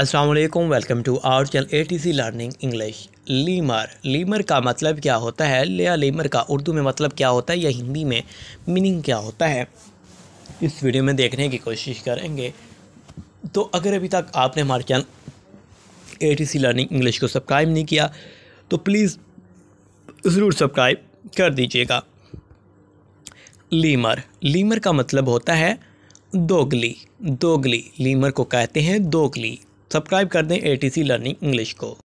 Aslam welcome to our channel A T C learning English lemur lemur का मतलब क्या होता है लिया लीमर का उर्दू में मतलब क्या होता है या हिंदी में मीनिंग क्या होता है इस वीडियो में देखने की कोशिश करेंगे तो अगर अभी तक आपने हमारे channel A T C learning English को सब्सक्राइब नहीं किया तो प्लीज़ ज़रूर सब्सक्राइब कर दीजिएगा लीमर लीमर का मतलब होता है दोगली दोगली लीमर को कहते हैं दोगली सब्सक्राइब कर दें एटीसी लर्निंग इंग्लिश को